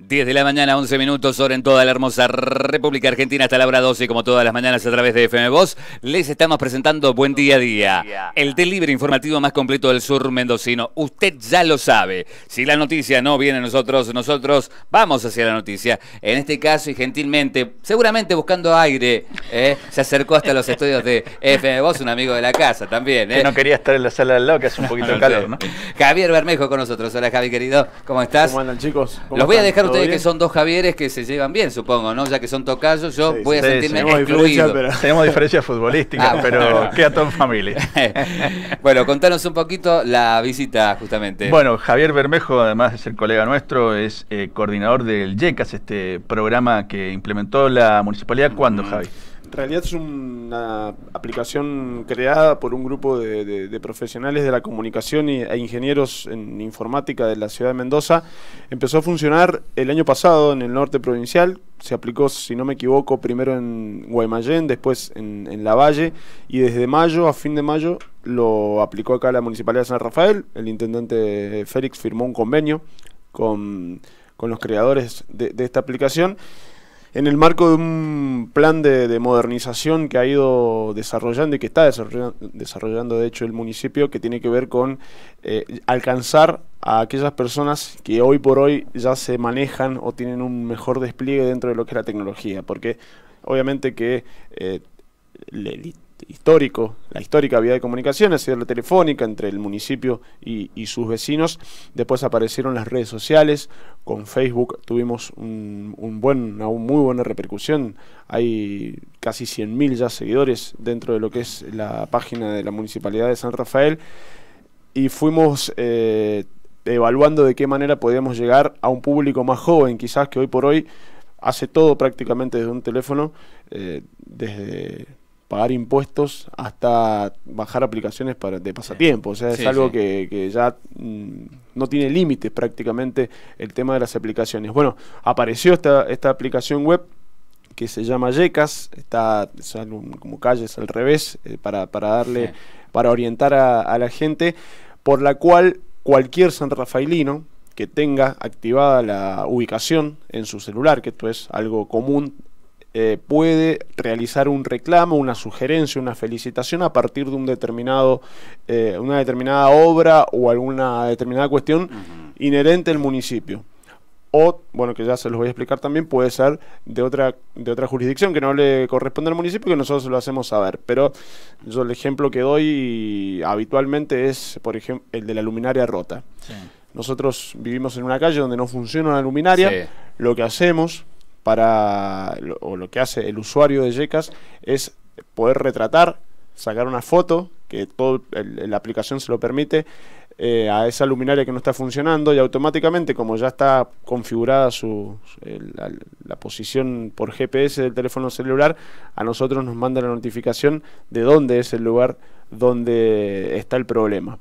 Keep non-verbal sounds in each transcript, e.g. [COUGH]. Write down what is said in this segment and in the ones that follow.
10 de la mañana, 11 minutos, hora en toda la hermosa República Argentina, hasta la hora 12, como todas las mañanas a través de FM Voz. Les estamos presentando Buen Día a Día, el delivery informativo más completo del sur mendocino. Usted ya lo sabe. Si la noticia no viene a nosotros, nosotros vamos hacia la noticia. En este caso, y gentilmente, seguramente buscando aire, ¿eh? se acercó hasta los estudios de FM Voz, un amigo de la casa también. ¿eh? Que no quería estar en la sala del lado, que hace un [LAUGHS] poquito de calor, ¿no? Javier Bermejo con nosotros. Hola, Javi, querido. ¿Cómo estás? ¿Cómo andan, chicos? los voy a dejar ustedes que son dos Javieres que se llevan bien, supongo, ¿no? Ya que son tocayos, yo voy a sentirme tenemos excluido. [LAUGHS] Diferencia, Tenemos diferencias futbolísticas, ah, pero queda todo en familia. [LAUGHS] bueno, contanos un poquito la visita, justamente. Bueno, Javier Bermejo, además de ser colega nuestro, es eh, coordinador del YECAS, este programa que implementó la municipalidad. ¿Cuándo, mm. Javi? En realidad es una aplicación creada por un grupo de, profesionales de la comunicación e ingenieros en informática de la ciudad de Mendoza. Empezó a funcionar el año pasado en el norte provincial. Se aplicó, si no me equivoco, primero en Guaymallén, después en, en La Valle y desde mayo a fin de mayo lo aplicó acá la Municipalidad de San Rafael. El intendente Félix firmó un convenio con, los creadores de esta aplicación en el marco de un plan de, modernización que ha ido desarrollando y que está desarrollando, de hecho el municipio, que tiene que ver con eh, alcanzar a aquellas personas que hoy por hoy ya se manejan o tienen un mejor despliegue dentro de lo que es la tecnología, porque obviamente que... Eh, le, histórico, la histórica vía de comunicación ha sido la telefónica entre el municipio y, sus vecinos. Después aparecieron las redes sociales, con Facebook tuvimos un, buen, una muy buena repercusión. Hay casi 100.000 ya seguidores dentro de lo que es la página de la Municipalidad de San Rafael. Y fuimos... Eh, evaluando de qué manera podíamos llegar a un público más joven, quizás que hoy por hoy hace todo prácticamente desde un teléfono, eh, desde impuestos hasta bajar aplicaciones para, de pasatiempo. O sea, es algo Que, ya mm, no tiene límites prácticamente el tema de las aplicaciones. Bueno, apareció esta, esta aplicación web que se llama Yecas, está como calles al revés, eh, para, para, darle, para orientar a, a la gente, por la cual cualquier San Rafaelino que tenga activada la ubicación en su celular, que esto es algo común eh, puede realizar un reclamo, una sugerencia, una felicitación a partir de un determinado, eh, una determinada obra o alguna determinada cuestión inherente al municipio. O, bueno, que ya se los voy a explicar también, puede ser de otra, de otra jurisdicción que no le corresponde al municipio que nosotros lo hacemos saber. Pero yo el ejemplo que doy habitualmente es, por ejemplo, el de la luminaria rota. Nosotros vivimos en una calle donde no funciona la luminaria. Lo que hacemos para, o lo que hace el usuario de yecas es poder retratar, sacar una foto, que toda la aplicación se lo permite, eh, a esa luminaria que no está funcionando y automáticamente, como ya está configurada su, eh, la, posición por GPS del teléfono celular, a nosotros nos manda la notificación de dónde es el lugar donde está el problema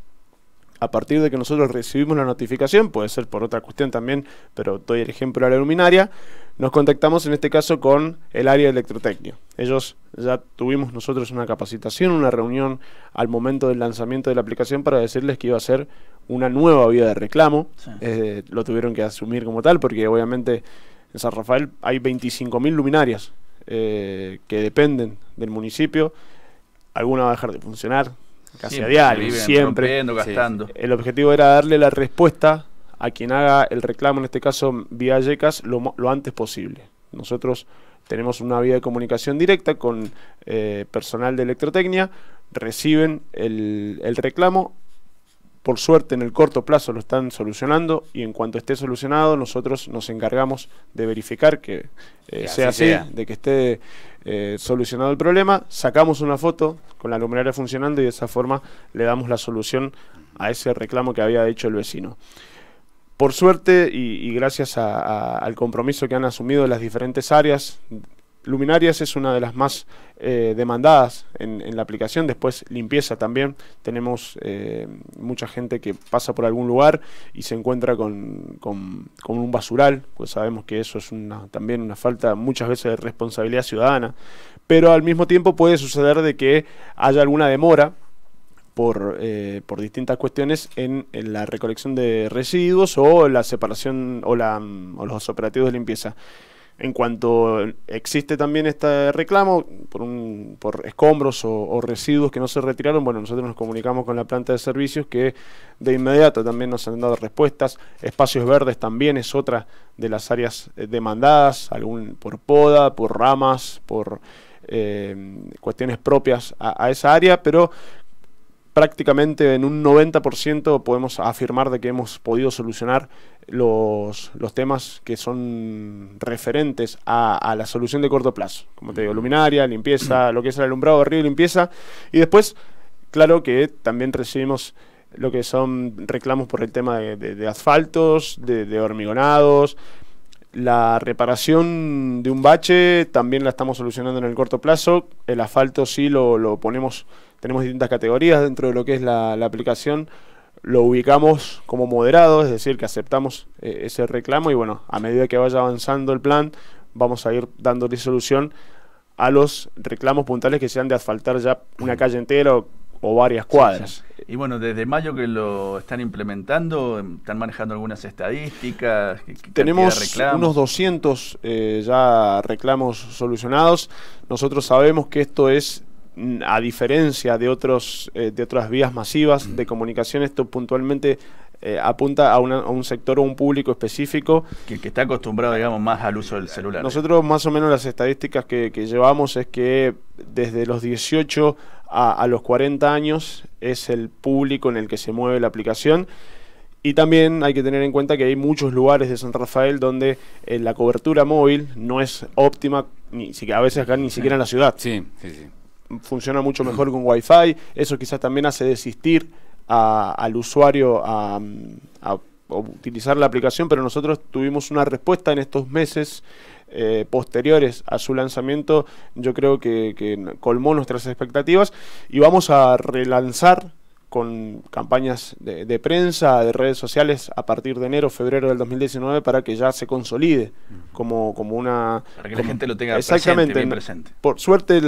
a partir de que nosotros recibimos la notificación, puede ser por otra cuestión también, pero doy el ejemplo a la luminaria, nos contactamos en este caso con el área de electrotecnia. Ellos ya tuvimos nosotros una capacitación, una reunión al momento del lanzamiento de la aplicación para decirles que iba a ser una nueva vía de reclamo. Eh, lo tuvieron que asumir como tal porque obviamente en San Rafael hay 25.000 luminarias eh, que dependen del municipio. Alguna va a dejar de funcionar, casi a diario, siempre. Gastando. El objetivo era darle la respuesta a quien haga el reclamo, en este caso vía YECAS, lo, lo antes posible. Nosotros tenemos una vía de comunicación directa con eh, personal de electrotecnia, reciben el, el reclamo, por suerte en el corto plazo lo están solucionando y en cuanto esté solucionado nosotros nos encargamos de verificar que, eh, sea así, de que esté eh, solucionado el problema, sacamos una foto con la luminaria funcionando y de esa forma le damos la solución a ese reclamo que había hecho el vecino. Por suerte y, gracias al compromiso que han asumido las diferentes áreas Luminarias es una de las más eh, demandadas en, la aplicación. Después limpieza también. Tenemos eh, mucha gente que pasa por algún lugar y se encuentra con, un basural, pues sabemos que eso es también una falta muchas veces de responsabilidad ciudadana. Pero al mismo tiempo puede suceder de que haya alguna demora por, eh, distintas cuestiones en, la recolección de residuos o la separación o los operativos de limpieza. En cuanto existe también este reclamo por, un, por escombros o, residuos que no se retiraron, bueno, nosotros nos comunicamos con la planta de servicios que de inmediato también nos han dado respuestas. Espacios verdes también es otra de las áreas eh, demandadas, algún por poda, por ramas, por eh, cuestiones propias a, a esa área, pero prácticamente en un 90% podemos afirmar de que hemos podido solucionar los, temas que son referentes a, la solución de corto plazo. Como te digo, luminaria, limpieza, [CLEARS THROAT] lo que es el alumbrado, de río, limpieza. Y después, claro que también recibimos lo que son reclamos por el tema de, asfaltos, de, de hormigonados, la reparación de un bache también la estamos solucionando en el corto plazo. El asfalto sí lo, ponemos, tenemos distintas categorías dentro de lo que es la, aplicación lo ubicamos como moderado, es decir, que aceptamos eh, ese reclamo y bueno, a medida que vaya avanzando el plan, vamos a ir dando solución a los reclamos puntuales que sean de asfaltar ya una mm. calle entera o o varias cuadras. Y bueno, desde mayo que lo están implementando, están manejando algunas estadísticas. Tenemos unos 200 eh, ya reclamos solucionados. Nosotros sabemos que esto es mm, a diferencia de otros eh, de otras vías masivas de mm. comunicación esto puntualmente eh, apunta a, un sector o un público específico. Que, que, está acostumbrado, digamos, más al uso del eh, celular. Nosotros más o menos las estadísticas que, llevamos es que desde los 18 a, los 40 años es el público en el que se mueve la aplicación. Y también hay que tener en cuenta que hay muchos lugares de San Rafael donde eh, la cobertura móvil no es óptima, ni a veces acá ni siquiera en la ciudad. Sí, sí, sí. Funciona mucho mejor con Wi-Fi, eso quizás también hace desistir al usuario a, utilizar la aplicación, pero nosotros tuvimos una respuesta en estos meses. Eh, posteriores a su lanzamiento yo creo que colmó nuestras expectativas y vamos a relanzar con campañas de, prensa, de redes sociales a partir de enero, febrero del 2019 para que ya se consolide como, una... Para que la gente lo tenga exactamente, presente, presente. Por suerte,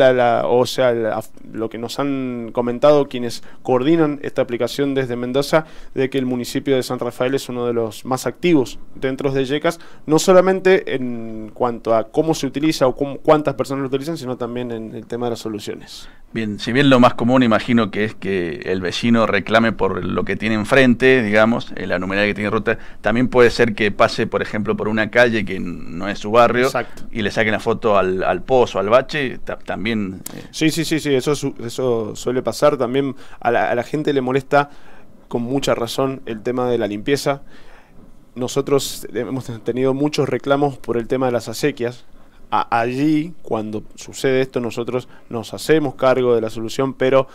o sea, lo que nos han comentado quienes coordinan esta aplicación desde Mendoza, de que el municipio de San Rafael es uno de los más activos dentro de YECAS, no solamente en cuanto a cómo se utiliza o cuántas personas lo utilizan, sino también en el tema de las soluciones. Bien, si bien lo más común imagino que es que el vecino reclame por lo que tiene enfrente, digamos, eh, la numerada que tiene ruta, también puede ser que pase, por ejemplo, por una calle que no es su barrio y le saquen la foto al, al pozo, al bache, también... Eh. Sí, sí, sí, sí, eso, eso suele pasar. También a la, a la gente le molesta con mucha razón el tema de la limpieza. Nosotros hemos tenido muchos reclamos por el tema de las acequias, allí, cuando sucede esto, nosotros nos hacemos cargo de la solución, pero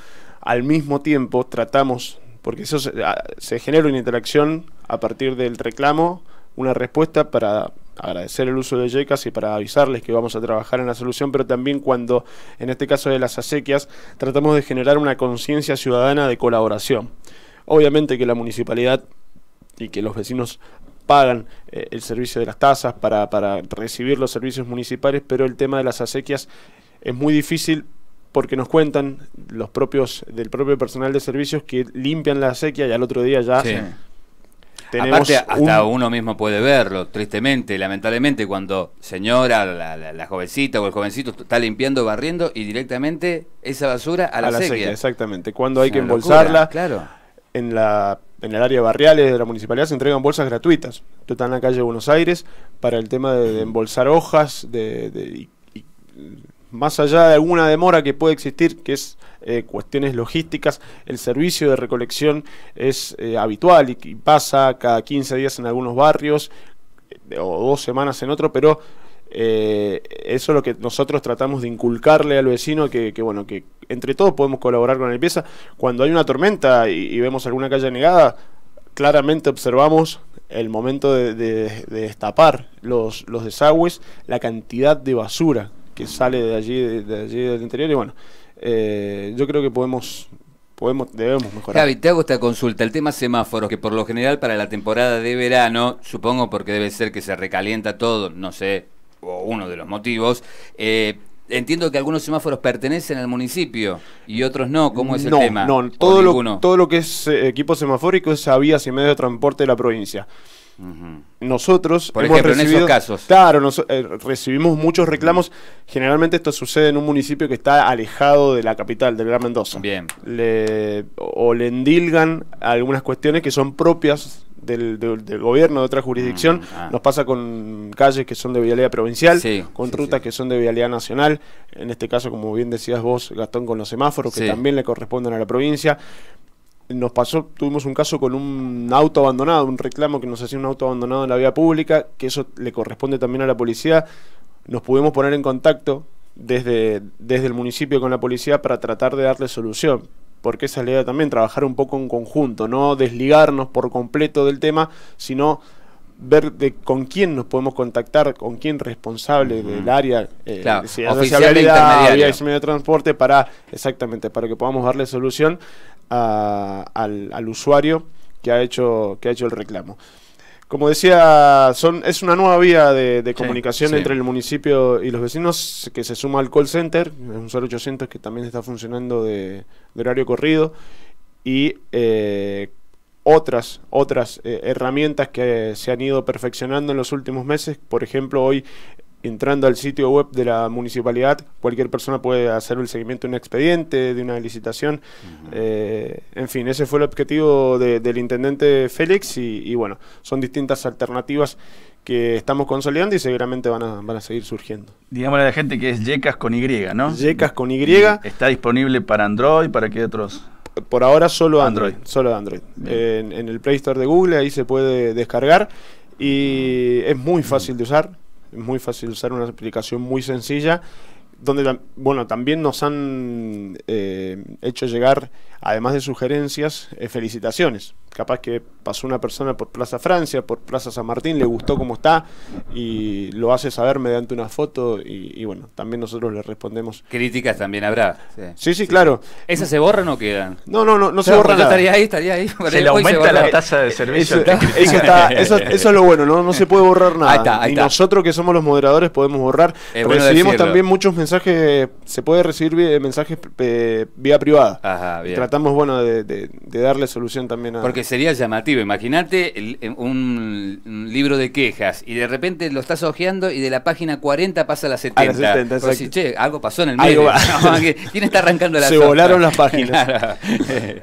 al mismo tiempo tratamos, porque eso se, genera una interacción a partir del reclamo, una respuesta para agradecer el uso de yecas y para avisarles que vamos a trabajar en la solución, pero también cuando, en este caso de las acequias, tratamos de generar una conciencia ciudadana de colaboración. Obviamente que la municipalidad y que los vecinos pagan eh, el servicio de las tasas para, para recibir los servicios municipales, pero el tema de las acequias es muy difícil porque nos cuentan los propios del propio personal de servicios que limpian la acequia y al otro día ya tenemos Aparte, hasta uno mismo puede verlo tristemente lamentablemente cuando señora la, jovencita o el jovencito está limpiando barriendo y directamente esa basura a la, acequia. exactamente cuando hay que embolsarla claro en la en el área barriales de la municipalidad se entregan bolsas gratuitas. Esto está en la calle Buenos Aires para el tema de, embolsar hojas, de, más allá de alguna demora que puede existir, que es eh, cuestiones logísticas, el servicio de recolección es eh, habitual y, y, pasa cada 15 días en algunos barrios eh, o dos semanas en otro, pero eh, eso es lo que nosotros tratamos de inculcarle al vecino, que, bueno, que entre todos podemos colaborar con la limpieza. Cuando hay una tormenta y, vemos alguna calle negada, claramente observamos el momento de, destapar los, desagües, la cantidad de basura que sale de allí, de, allí del interior. Y bueno, eh, yo creo que podemos podemos, debemos mejorar. Javi, te hago esta consulta, el tema semáforos, que por lo general para la temporada de verano, supongo porque debe ser que se recalienta todo, no sé, o uno de los motivos, eh, Entiendo que algunos semáforos pertenecen al municipio y otros no. ¿Cómo es el tema? No, todo lo, todo lo que es eh, equipo semafórico es a vías y medios de transporte de la provincia. Nosotros, por ejemplo, en esos casos. Claro, eh, recibimos muchos reclamos. Generalmente esto sucede en un municipio que está alejado de la capital, del Gran Mendoza. Bien. Le, o le endilgan algunas cuestiones que son propias del, gobierno de otra jurisdicción. Mm, ah. Nos pasa con calles que son de vialidad provincial, con rutas que son de vialidad nacional. En este caso, como bien decías vos, Gastón, con los semáforos, que también le corresponden a la provincia nos pasó, tuvimos un caso con un auto abandonado, un reclamo que nos hacía un auto abandonado en la vía pública, que eso le corresponde también a la policía. Nos pudimos poner en contacto desde, desde el municipio con la policía para tratar de darle solución porque esa es la idea también, trabajar un poco en conjunto, no desligarnos por completo del tema, sino ver de con quién nos podemos contactar, con quién responsable del área, eh, claro. de medio de transporte, para, exactamente, para que podamos darle solución al, al usuario que ha hecho, que ha hecho el reclamo como decía, es una nueva vía de, comunicación entre el municipio y los vecinos que se suma al call center, un 0800 que también está funcionando de, horario corrido, y eh, otras, otras eh, herramientas que se han ido perfeccionando en los últimos meses. Por ejemplo, hoy entrando al sitio web de la municipalidad, cualquier persona puede hacer el seguimiento de un expediente, de una licitación. Eh, en fin, ese fue el objetivo del intendente Félix y, bueno, son distintas alternativas que estamos consolidando y seguramente van a, seguir surgiendo. Digámosle a la gente que es Yecas con Y, ¿no? Yecas con Y. ¿Está disponible para Android? ¿Para qué otros? Por ahora solo Android. Solo Android. en el Play Store de Google ahí se puede descargar y mm. es muy fácil de usar es muy fácil usar una aplicación muy sencilla donde bueno también nos han eh, hecho llegar además de sugerencias, eh, felicitaciones. Capaz que pasó una persona por Plaza Francia, por Plaza San Martín, le gustó cómo está y lo hace saber mediante una foto y, bueno, también nosotros le respondemos. Críticas también habrá. Sí, sí, claro. ¿Esas se borran o quedan? No, no, no, no se borran. estaría ahí, estaría ahí. Se le aumenta la tasa de servicio. Eso, [LAUGHS] eso, es lo bueno, ¿no? se puede borrar nada. Y nosotros que somos los moderadores podemos borrar. Recibimos también muchos mensajes, se puede recibir eh, mensajes eh, vía privada. Ajá, bien bueno, de, darle solución también a... Porque sería llamativo, imagínate em, un, libro de quejas y de repente lo estás hojeando y de la página 40 pasa a la 70. algo pasó en el medio. [LAUGHS] ¿Quién está arrancando la Se volaron las páginas. [LAUGHS] [LAUGHS]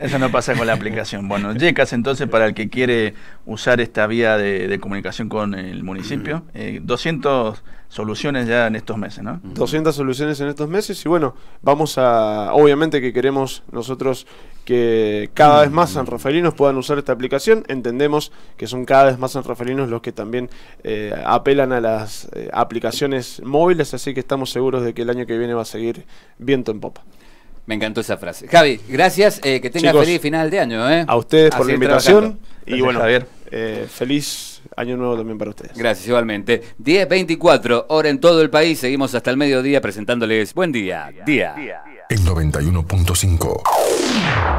Eso no pasa con la aplicación. Bueno, Yecas entonces para el que quiere usar esta vía de, comunicación con el municipio, [CLEARS THROAT] eh, 200 soluciones ya en estos meses, ¿no? 200 soluciones en estos meses y bueno, vamos a, obviamente que queremos nosotros que cada vez más sanroferinos puedan usar esta aplicación, entendemos que son cada vez más sanroferinos los que también eh, apelan a las eh, aplicaciones móviles, así que estamos seguros de que el año que viene va a seguir viento en popa. Me encantó esa frase. Javi, gracias, eh, que tenga feliz final de año. A ustedes por la invitación y bueno, Javier. Eh, feliz año nuevo también para ustedes. Gracias, igualmente. 10.24, hora en todo el país. Seguimos hasta el mediodía presentándoles Buen Día, Día. día. día. El 91.5.